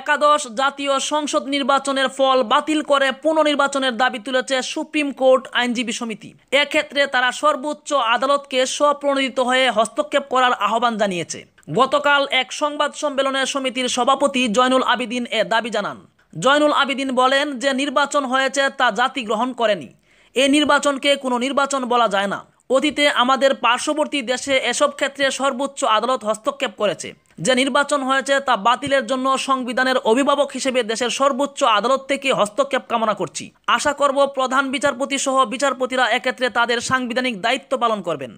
একাদশ জাতীয় সংসদ নির্বাচনের ফল বাতিল করে পুনর্নির্বাচনের দাবি তুলেছে সুপ্রিম কোর্ট আইনজীবী সমিতি এক্ষেত্রে তারা সর্বোচ্চ আদালতকে স্বপ্রণোদিত হয়ে হস্তক্ষেপ করার আহ্বান জানিয়েছে গতকাল এক সংবাদ সম্মেলনে সমিতির সভাপতি জয়নুল আবিদিন এ দাবি জানান জয়নুল আবিদিন বলেন যে নির্বাচন হয়েছে তা জাতি গ্রহণ করেনি এ নির্বাচনকে কোনো নির্বাচন বলা যায় না অতীতে আমাদের পার্শ্ববর্তী দেশে এসব ক্ষেত্রে সর্বোচ্চ আদালত হস্তক্ষেপ করেছে যে নির্বাচন হয়েছে তা বাতিলের জন্য সংবিধানের অভিভাবক হিসেবে দেশের সর্বোচ্চ আদালত থেকে হস্তক্ষেপ কামনা করছি আশা করব প্রধান বিচারপতি সহ বিচারপতিরা এক্ষেত্রে তাদের সাংবিধানিক দায়িত্ব পালন করবেন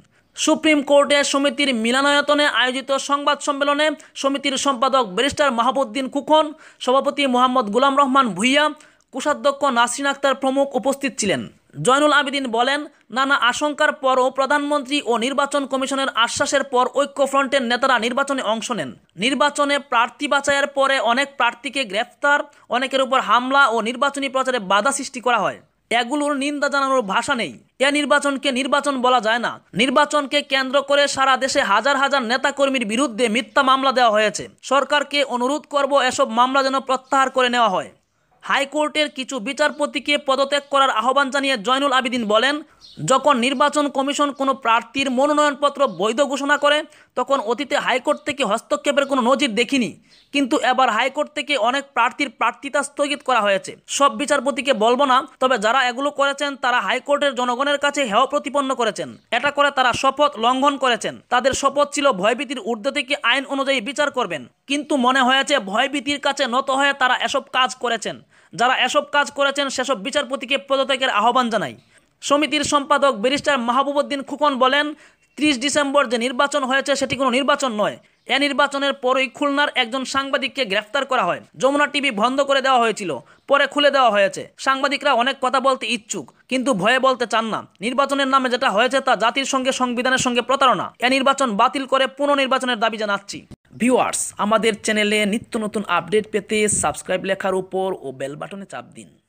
সুপ্রিম কোর্টে সমিতির মিলানায়তনে আয়োজিত সংবাদ সম্মেলনে সমিতির সম্পাদক ব্যারিস্টার মাহবুদ্দিন কুখন সভাপতি মোহাম্মদ গুলাম রহমান ভুইয়া কোষাধ্যক্ষ নাসরিন আক্তার প্রমুখ উপস্থিত ছিলেন জয়নুল আবেদিন বলেন নানা আশঙ্কার পরও প্রধানমন্ত্রী ও নির্বাচন কমিশনের আশ্বাসের পর ঐক্যফ্রন্টের নেতারা নির্বাচনে অংশ নেন নির্বাচনে প্রার্থী বাছাইয়ের পরে অনেক প্রার্থীকে গ্রেফতার অনেকের উপর হামলা ও নির্বাচনী প্রচারে বাধা সৃষ্টি করা হয় এগুলোর নিন্দা জানানোর ভাষা নেই এ নির্বাচনকে নির্বাচন বলা যায় না নির্বাচনকে কেন্দ্র করে সারা দেশে হাজার হাজার নেতাকর্মীর বিরুদ্ধে মিথ্যা মামলা দেওয়া হয়েছে সরকারকে অনুরোধ করব এসব মামলা যেন প্রত্যাহার করে নেওয়া হয় হাইকোর্টের কিছু বিচারপতিকে পদত্যাগ করার আহ্বান জানিয়ে জয়নুল আবেদিন বলেন যখন নির্বাচন কমিশন কোনো প্রার্থীর মনোনয়নপত্র বৈধ ঘোষণা করে তখন অতীতে হাইকোর্ট থেকে হস্তক্ষেপের কোনো নজির দেখিনি কিন্তু এবার হাইকোর্ট থেকে অনেক প্রার্থীর প্রার্থিতা স্থগিত করা হয়েছে সব বিচারপতিকে বলবো না তবে যারা এগুলো করেছেন তারা হাইকোর্টের জনগণের কাছে হেয় প্রতিপন্ন করেছেন এটা করে তারা শপথ লঙ্ঘন করেছেন তাদের শপথ ছিল ভয়ভীতির ঊর্ধ্ব থেকে আইন অনুযায়ী বিচার করবেন কিন্তু মনে হয়েছে ভয়ভীতির কাছে নত হয়ে তারা এসব কাজ করেছেন যারা এসব কাজ করেছেন সেসব বিচারপতিকে পদত্যাগের আহ্বান জানাই সমিতির সম্পাদক ব্যারিস্টার মাহবুবুদ্দিন খুকন বলেন ত্রিশ ডিসেম্বর যে নির্বাচন হয়েছে সেটি কোনো নির্বাচন নয় এ নির্বাচনের পরই খুলনার একজন সাংবাদিককে গ্রেফতার করা হয় যমুনা টিভি বন্ধ করে দেওয়া হয়েছিল পরে খুলে দেওয়া হয়েছে সাংবাদিকরা অনেক কথা বলতে ইচ্ছুক কিন্তু ভয়ে বলতে চান না নির্বাচনের নামে যেটা হয়েছে তা জাতির সঙ্গে সংবিধানের সঙ্গে প্রতারণা এ নির্বাচন বাতিল করে পুনর্নির্বাচনের দাবি জানাচ্ছি ভিউয়ার্স আমাদের চ্যানেলে নিত্য নতুন আপডেট পেতে সাবস্ক্রাইব লেখার উপর ও বেল বাটনে চাপ দিন